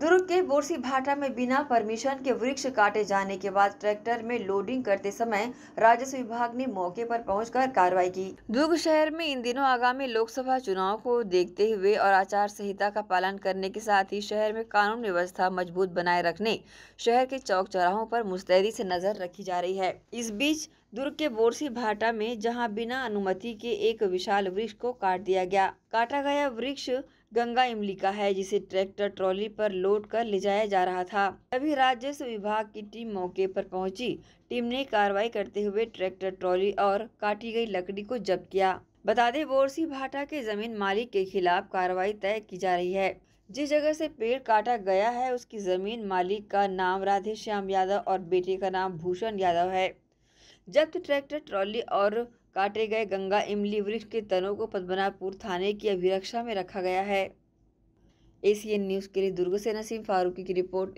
दुर्ग के बोरसी भाटा में बिना परमिशन के वृक्ष काटे जाने के बाद ट्रैक्टर में लोडिंग करते समय राजस्व विभाग ने मौके पर पहुंचकर कार्रवाई की दुर्ग शहर में इन दिनों आगामी लोकसभा चुनाव को देखते हुए और आचार संहिता का पालन करने के साथ ही शहर में कानून व्यवस्था मजबूत बनाए रखने शहर के चौक चौराहों पर मुस्तैदी से नजर रखी जा रही है इस बीच दुर्ग के बोरसी भाटा में जहां बिना अनुमति के एक विशाल वृक्ष को काट दिया गया काटा गया वृक्ष गंगा इमली का है जिसे ट्रैक्टर ट्रॉली पर लोड कर ले जाया जा रहा था तभी राजस्व विभाग की टीम मौके पर पहुंची टीम ने कार्रवाई करते हुए ट्रैक्टर ट्रॉली और काटी गई लकड़ी को जब्त किया बता दें बोरसी भाटा के जमीन मालिक के खिलाफ कार्रवाई तय की जा रही है जिस जगह से पेड़ काटा गया है उसकी जमीन मालिक का नाम राधेश्याम यादव और बेटे का नाम भूषण यादव है जब्त ट्रैक्टर ट्रॉली और काटे गए गंगा इमली वृक्ष के तनों को पद्मनाभपुर थाने की अभिरक्षा में रखा गया है एसीएन न्यूज़ के लिए दुर्ग से नसीम फारूकी की रिपोर्ट